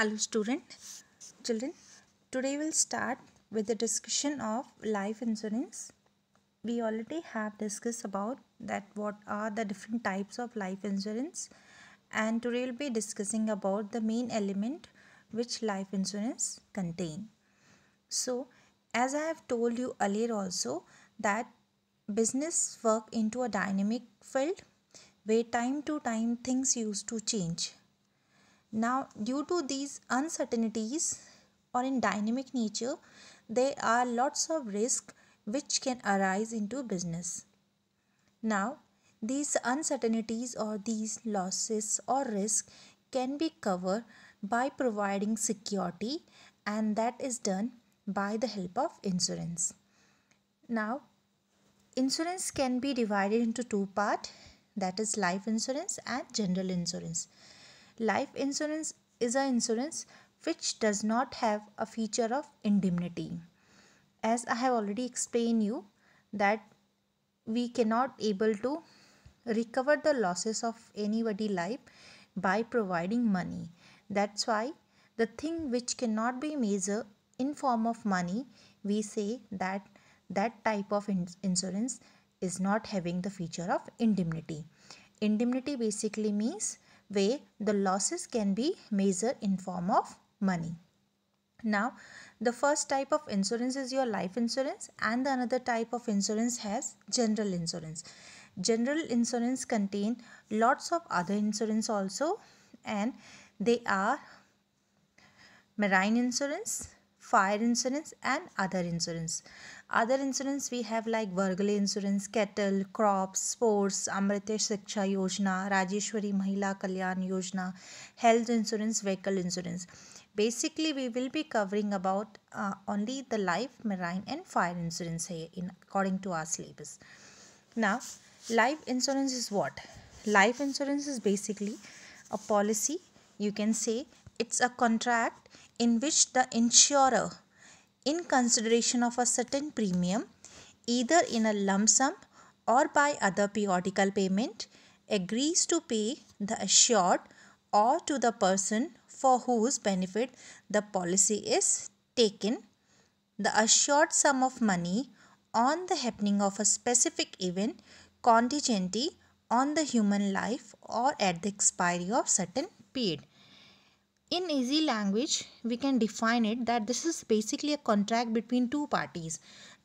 hello student children today we'll start with the discussion of life insurance we already have discussed about that what are the different types of life insurance and today we'll be discussing about the main element which life insurance contain so as i have told you earlier also that business work into a dynamic field where time to time things used to change now, due to these uncertainties or in dynamic nature, there are lots of risks which can arise into business. Now, these uncertainties or these losses or risk can be covered by providing security and that is done by the help of insurance. Now, insurance can be divided into two parts that is life insurance and general insurance. Life insurance is an insurance which does not have a feature of indemnity. As I have already explained you that we cannot able to recover the losses of anybody life by providing money. That's why the thing which cannot be measured in form of money, we say that that type of insurance is not having the feature of indemnity. Indemnity basically means way the losses can be measured in form of money. Now, the first type of insurance is your life insurance and the another type of insurance has general insurance. General insurance contain lots of other insurance also and they are marine insurance, fire insurance and other insurance other insurance we have like burglary insurance cattle crops sports amritesh shiksha yojana rajeshwari mahila kalyan yojana health insurance vehicle insurance basically we will be covering about uh, only the life marine and fire insurance here in according to our syllabus now life insurance is what life insurance is basically a policy you can say it's a contract in which the insurer, in consideration of a certain premium, either in a lump sum or by other periodical payment, agrees to pay the assured or to the person for whose benefit the policy is taken the assured sum of money on the happening of a specific event contingently on the human life or at the expiry of certain period in easy language we can define it that this is basically a contract between two parties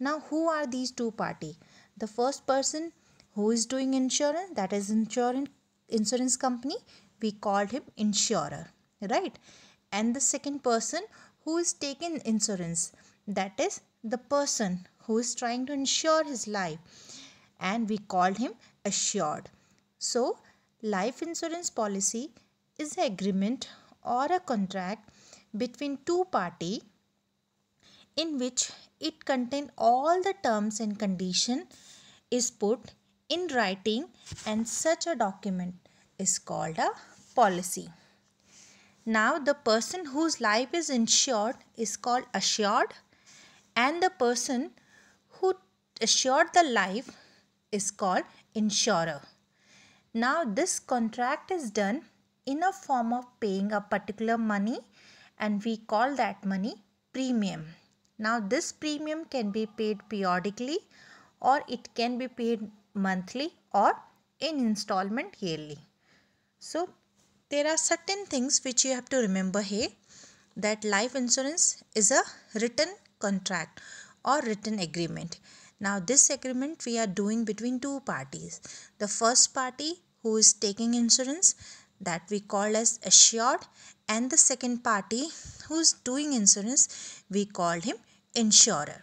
now who are these two parties? the first person who is doing insurance that is insurance insurance company we called him insurer right and the second person who is taking insurance that is the person who is trying to insure his life and we called him assured so life insurance policy is an agreement or a contract between two party in which it contain all the terms and condition is put in writing and such a document is called a policy. Now the person whose life is insured is called assured and the person who assured the life is called insurer. Now this contract is done in a form of paying a particular money and we call that money premium. Now this premium can be paid periodically or it can be paid monthly or in installment yearly. So there are certain things which you have to remember here that life insurance is a written contract or written agreement. Now this agreement we are doing between two parties. The first party who is taking insurance that we call as assured and the second party who's doing insurance we call him insurer.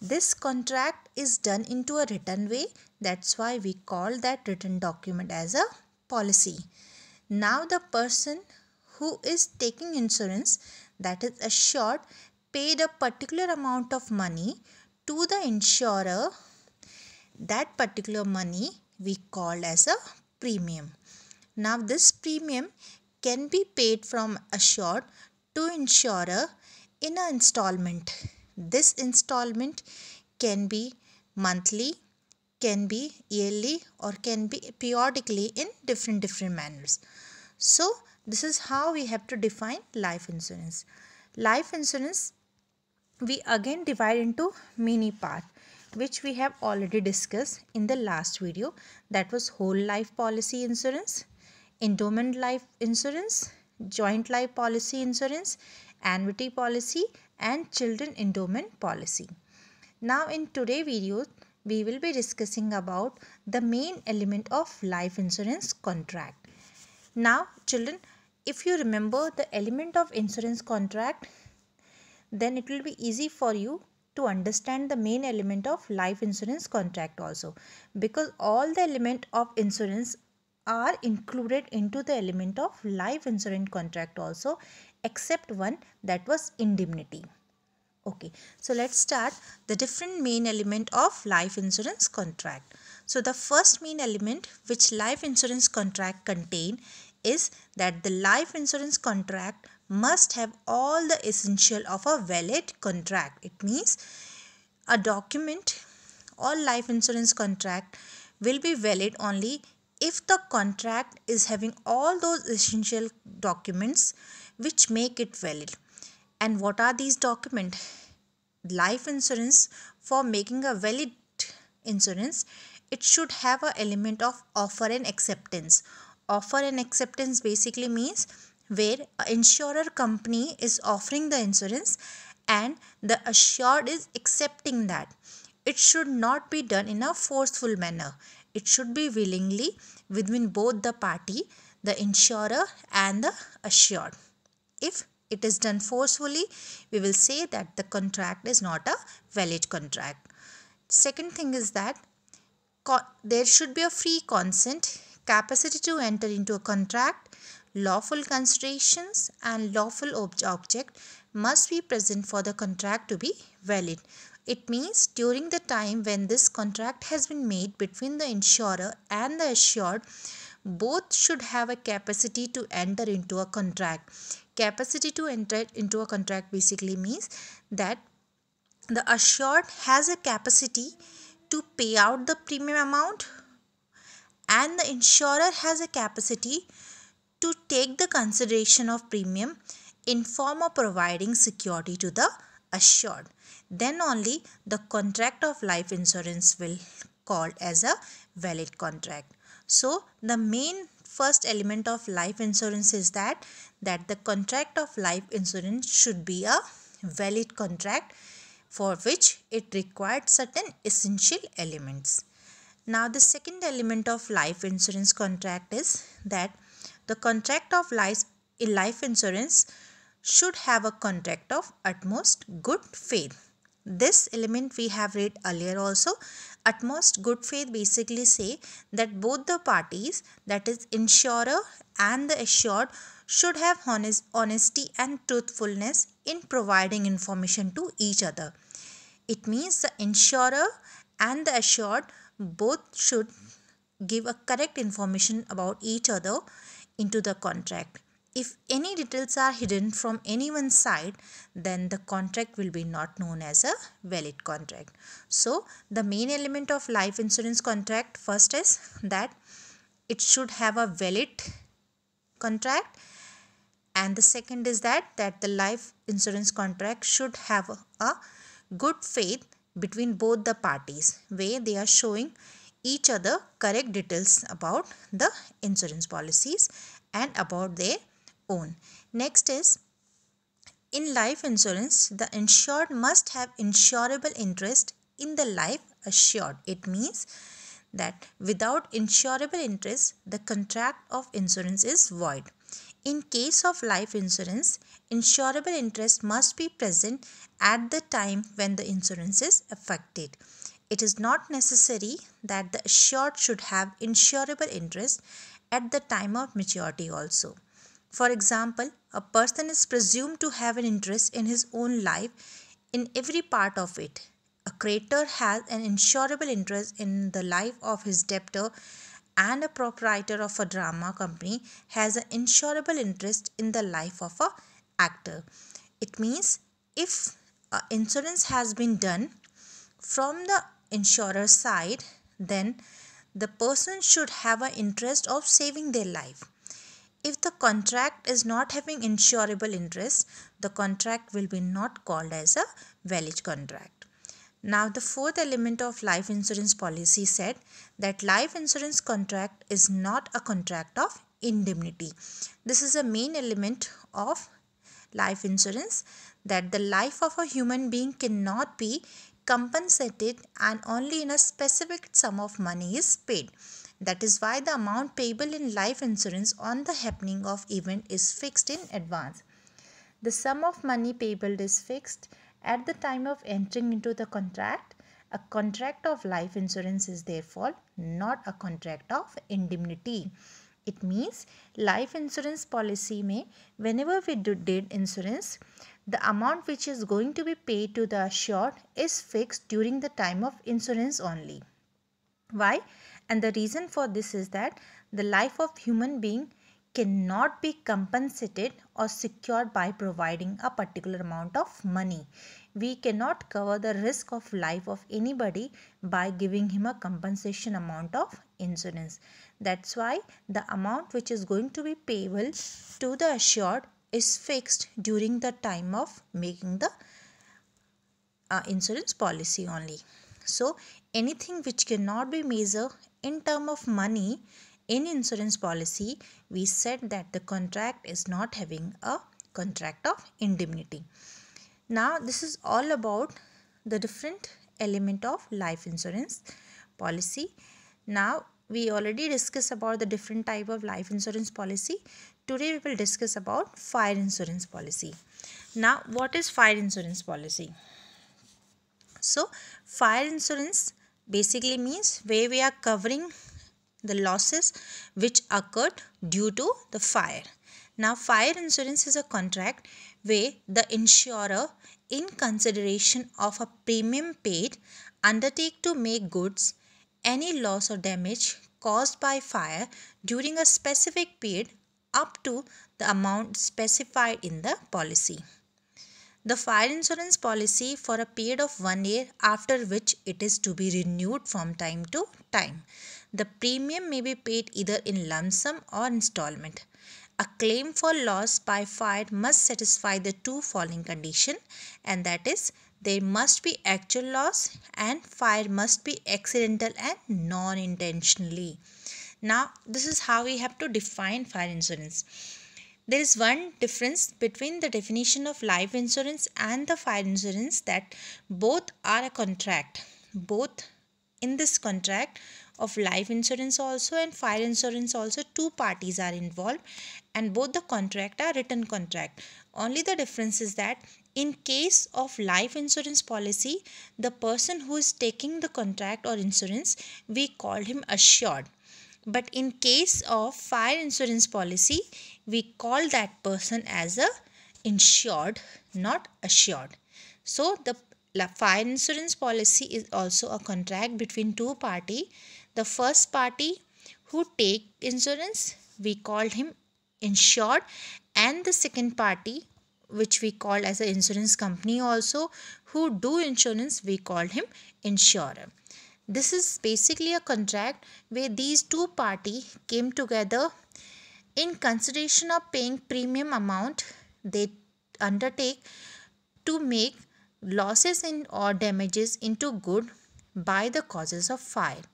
This contract is done into a written way that's why we call that written document as a policy. Now the person who is taking insurance that is assured paid a particular amount of money to the insurer that particular money we call as a premium. Now this premium can be paid from assured to insurer in an installment. This installment can be monthly, can be yearly or can be periodically in different different manners. So this is how we have to define life insurance. Life insurance we again divide into mini part which we have already discussed in the last video that was whole life policy insurance endowment life insurance, joint life policy insurance, annuity policy and children endowment policy. Now in today's video, we will be discussing about the main element of life insurance contract. Now children, if you remember the element of insurance contract, then it will be easy for you to understand the main element of life insurance contract also because all the element of insurance are included into the element of life insurance contract also except one that was indemnity okay so let's start the different main element of life insurance contract so the first main element which life insurance contract contain is that the life insurance contract must have all the essential of a valid contract it means a document All life insurance contract will be valid only if the contract is having all those essential documents which make it valid and what are these documents life insurance for making a valid insurance it should have a element of offer and acceptance offer and acceptance basically means where an insurer company is offering the insurance and the assured is accepting that it should not be done in a forceful manner it should be willingly between both the party, the insurer and the assured. If it is done forcefully, we will say that the contract is not a valid contract. Second thing is that there should be a free consent, capacity to enter into a contract, lawful considerations and lawful ob object must be present for the contract to be valid. It means during the time when this contract has been made between the insurer and the assured, both should have a capacity to enter into a contract. Capacity to enter into a contract basically means that the assured has a capacity to pay out the premium amount and the insurer has a capacity to take the consideration of premium in form of providing security to the assured then only the contract of life insurance will called as a valid contract so the main first element of life insurance is that that the contract of life insurance should be a valid contract for which it required certain essential elements now the second element of life insurance contract is that the contract of life life insurance should have a contract of utmost good faith this element we have read earlier also at most good faith basically say that both the parties that is insurer and the assured should have honest, honesty and truthfulness in providing information to each other it means the insurer and the assured both should give a correct information about each other into the contract if any details are hidden from anyone's side, then the contract will be not known as a valid contract. So, the main element of life insurance contract first is that it should have a valid contract and the second is that that the life insurance contract should have a, a good faith between both the parties where they are showing each other correct details about the insurance policies and about their own. Next is in life insurance, the insured must have insurable interest in the life assured. It means that without insurable interest, the contract of insurance is void. In case of life insurance, insurable interest must be present at the time when the insurance is affected. It is not necessary that the assured should have insurable interest at the time of maturity also. For example, a person is presumed to have an interest in his own life in every part of it. A creditor has an insurable interest in the life of his debtor, and a proprietor of a drama company has an insurable interest in the life of a actor. It means if uh, insurance has been done from the insurer's side, then the person should have an interest of saving their life if the contract is not having insurable interest, the contract will be not called as a valid contract. Now, the fourth element of life insurance policy said that life insurance contract is not a contract of indemnity. This is a main element of life insurance that the life of a human being cannot be compensated and only in a specific sum of money is paid. That is why the amount payable in life insurance on the happening of event is fixed in advance. The sum of money payable is fixed at the time of entering into the contract. A contract of life insurance is therefore not a contract of indemnity. It means life insurance policy may whenever we do, did insurance the amount which is going to be paid to the assured is fixed during the time of insurance only. Why? And the reason for this is that the life of human being cannot be compensated or secured by providing a particular amount of money. We cannot cover the risk of life of anybody by giving him a compensation amount of insurance. That's why the amount which is going to be payable to the assured is fixed during the time of making the uh, insurance policy only. So anything which cannot be measured in term of money in insurance policy, we said that the contract is not having a contract of indemnity. Now this is all about the different element of life insurance policy. Now we already discussed about the different type of life insurance policy today we will discuss about fire insurance policy now what is fire insurance policy so fire insurance basically means where we are covering the losses which occurred due to the fire now fire insurance is a contract where the insurer in consideration of a premium paid undertake to make goods any loss or damage caused by fire during a specific period up to the amount specified in the policy. The fire insurance policy for a period of one year after which it is to be renewed from time to time. The premium may be paid either in lump sum or installment. A claim for loss by fire must satisfy the two following conditions, and that is there must be actual loss and fire must be accidental and non-intentionally now this is how we have to define fire insurance there is one difference between the definition of life insurance and the fire insurance that both are a contract both in this contract of life insurance also and fire insurance also two parties are involved and both the contract are written contract only the difference is that in case of life insurance policy the person who is taking the contract or insurance we call him assured but in case of fire insurance policy we call that person as a insured not assured so the fire insurance policy is also a contract between two party the first party who take insurance we called him insured and the second party which we called as an insurance company also who do insurance we called him insurer this is basically a contract where these two party came together in consideration of paying premium amount they undertake to make losses in or damages into good by the causes of fire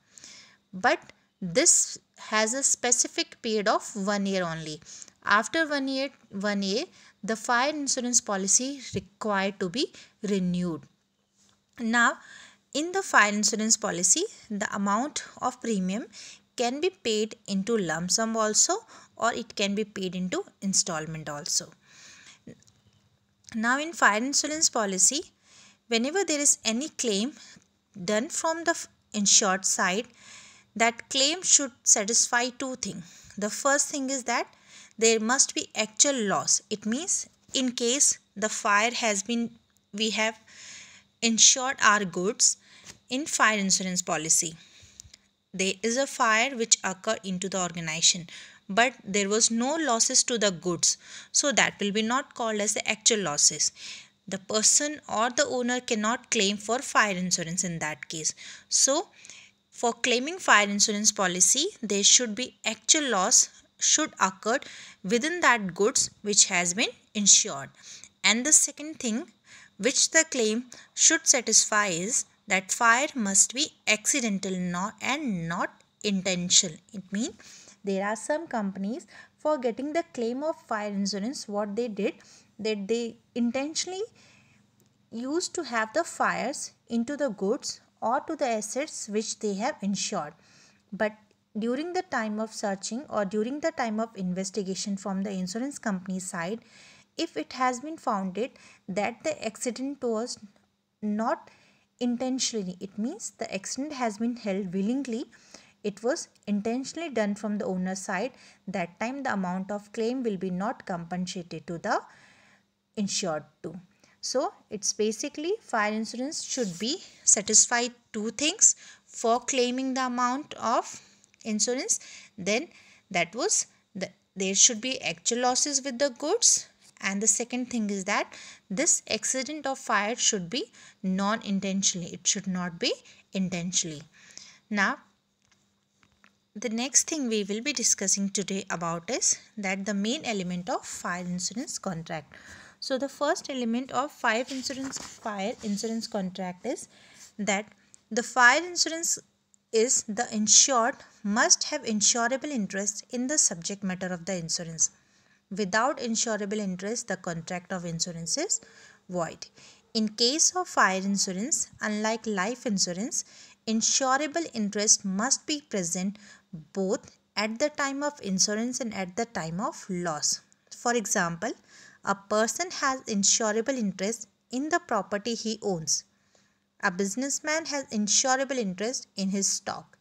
but this has a specific period of one year only. After one year, one year, the fire insurance policy required to be renewed. Now, in the fire insurance policy, the amount of premium can be paid into lump sum also or it can be paid into installment also. Now in fire insurance policy, whenever there is any claim done from the insured side, that claim should satisfy two things. The first thing is that there must be actual loss. It means in case the fire has been, we have insured our goods in fire insurance policy. There is a fire which occurred into the organization but there was no losses to the goods so that will be not called as the actual losses the person or the owner cannot claim for fire insurance in that case so for claiming fire insurance policy, there should be actual loss should occur within that goods which has been insured. And the second thing which the claim should satisfy is that fire must be accidental not and not intentional. It means there are some companies for getting the claim of fire insurance what they did that they intentionally used to have the fires into the goods or to the assets which they have insured. But during the time of searching or during the time of investigation from the insurance company side, if it has been founded that the accident was not intentionally, it means the accident has been held willingly, it was intentionally done from the owner side, that time the amount of claim will be not compensated to the insured too. So it's basically fire insurance should be satisfied two things for claiming the amount of insurance then that was the, there should be actual losses with the goods and the second thing is that this accident of fire should be non intentionally it should not be intentionally now the next thing we will be discussing today about is that the main element of fire insurance contract so the first element of fire insurance fire insurance contract is that the fire insurance is the insured must have insurable interest in the subject matter of the insurance. Without insurable interest, the contract of insurance is void. In case of fire insurance, unlike life insurance, insurable interest must be present both at the time of insurance and at the time of loss. For example, a person has insurable interest in the property he owns. A businessman has insurable interest in his stock,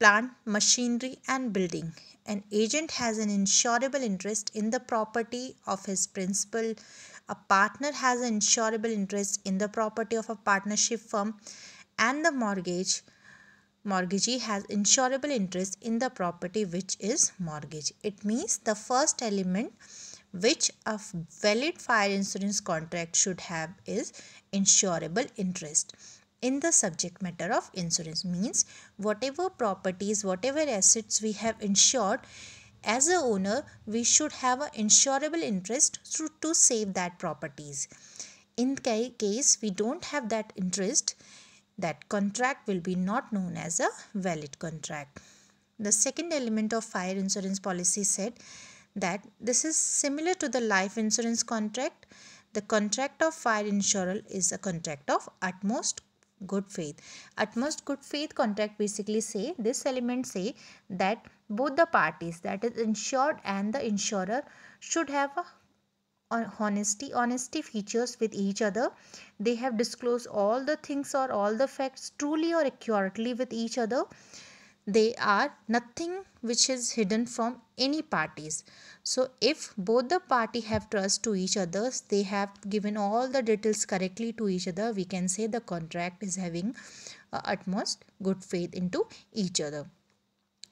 plant, machinery, and building. An agent has an insurable interest in the property of his principal. A partner has an insurable interest in the property of a partnership firm, and the mortgage mortgagee has insurable interest in the property which is mortgage. It means the first element which a valid fire insurance contract should have is insurable interest in the subject matter of insurance means whatever properties whatever assets we have insured as a owner we should have an insurable interest to, to save that properties in case we don't have that interest that contract will be not known as a valid contract the second element of fire insurance policy said that this is similar to the life insurance contract. The contract of fire insurer is a contract of utmost good faith. Utmost good faith contract basically say this element say that both the parties that is insured and the insurer should have a honesty honesty features with each other they have disclosed all the things or all the facts truly or accurately with each other they are nothing which is hidden from any parties so if both the party have trust to each others they have given all the details correctly to each other we can say the contract is having uh, utmost good faith into each other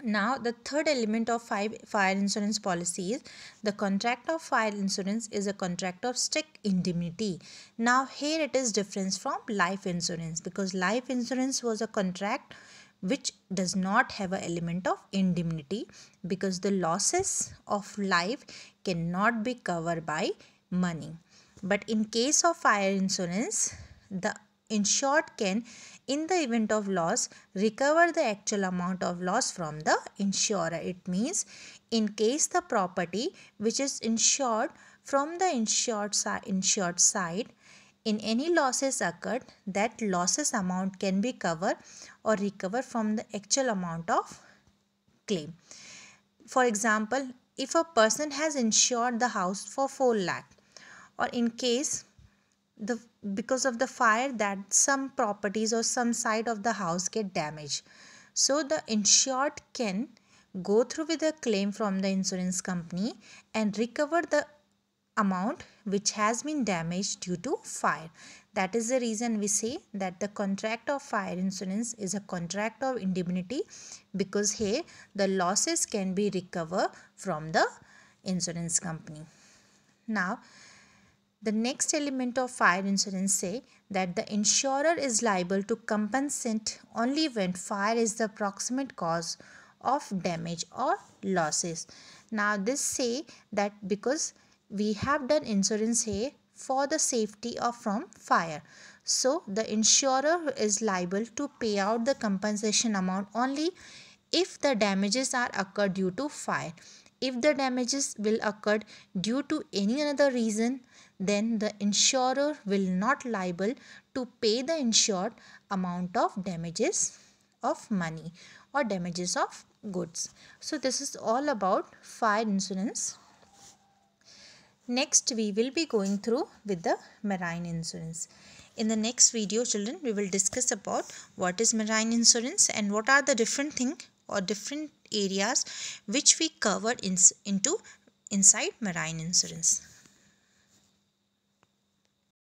now the third element of fire insurance policy is the contract of fire insurance is a contract of strict indemnity now here it is difference from life insurance because life insurance was a contract which does not have an element of indemnity because the losses of life cannot be covered by money. But in case of fire insurance, the insured can in the event of loss recover the actual amount of loss from the insurer it means in case the property which is insured from the insured, si insured side in any losses occurred that losses amount can be covered or recover from the actual amount of claim for example if a person has insured the house for 4 lakh or in case the because of the fire that some properties or some side of the house get damaged so the insured can go through with a claim from the insurance company and recover the amount which has been damaged due to fire. That is the reason we say that the contract of fire insurance is a contract of indemnity because here the losses can be recovered from the insurance company. Now, the next element of fire insurance say that the insurer is liable to compensate only when fire is the proximate cause of damage or losses. Now, this say that because we have done insurance here for the safety of from fire. So the insurer is liable to pay out the compensation amount only if the damages are occurred due to fire. If the damages will occur due to any other reason, then the insurer will not liable to pay the insured amount of damages of money or damages of goods. So this is all about fire insurance Next we will be going through with the marine insurance. In the next video children we will discuss about what is marine insurance and what are the different thing or different areas which we cover in, into inside marine insurance.